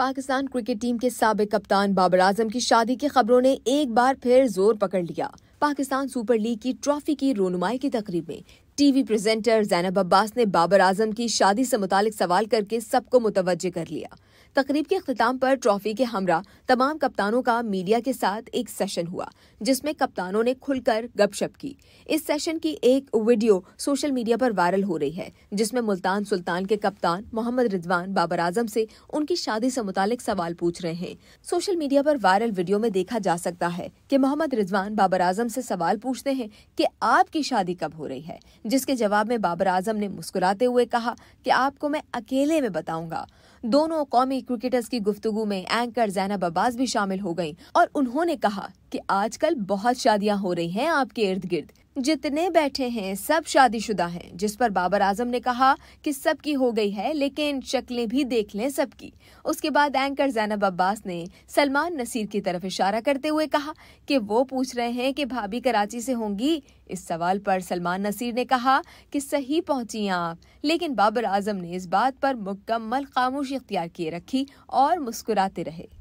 Pakistan cricket team के सबक कप्तान बाबर आजम की शादी की खबरों ने एक बार फिर जोर पकड़ लिया पाकिस्तान सुपर लीग की ट्रॉफी की रोनुमाई की तकरीब में टीवी प्रेजेंटर जैनब अब्बास ने बाबर आजम की शादी से मुतालिक सवाल करके सबको मुतवजे कर लिया तकरीब के अख्ताम पर ट्रॉफी के हमरा तमाम कप्तानों का मीडिया के साथ एक सेशन हुआ जिसमें कप्तानों ने खुलकर गपशप की इस सेशन की एक वीडियो सोशल मीडिया पर वायरल हो रही है जिसमें मुल्तान सुल्तान के कप्तान मोहम्मद रिजवान बाबर आजम से उनकी शादी से मुतालिक सवाल पूछ रहे हैं सोशल मीडिया पर वायरल वीडियो में देखा जा सकता है कि मोहम्मद रिजवान बाबर आजम से सवाल पूछते हैं कि आपकी शादी कब हो रही है जिसके जवाब में बाबर आजम ने मुस्कुराते हुए कहा कि आपको मैं अकेले में बताऊंगा दोनों कौमी क्रिकेटर्स की गुफ्तगु में एंकर जैनब अब्बास भी शामिल हो गईं और उन्होंने कहा कि आजकल बहुत शादियां हो रही हैं आपके इर्द गिर्द जितने बैठे हैं सब शादीशुदा हैं जिस पर बाबर आजम ने कहा कि सबकी हो गई है लेकिन शक्लें भी देख लें सबकी उसके बाद एंकर जैनब अब्बास ने सलमान नसीर की तरफ इशारा करते हुए कहा कि वो पूछ रहे हैं कि भाभी कराची से होंगी इस सवाल पर सलमान नसीर ने कहा कि सही पहुंची आप लेकिन बाबर आजम ने इस बात पर मुकम्मल खामोशी अख्तियार किए रखी और मुस्कुराते रहे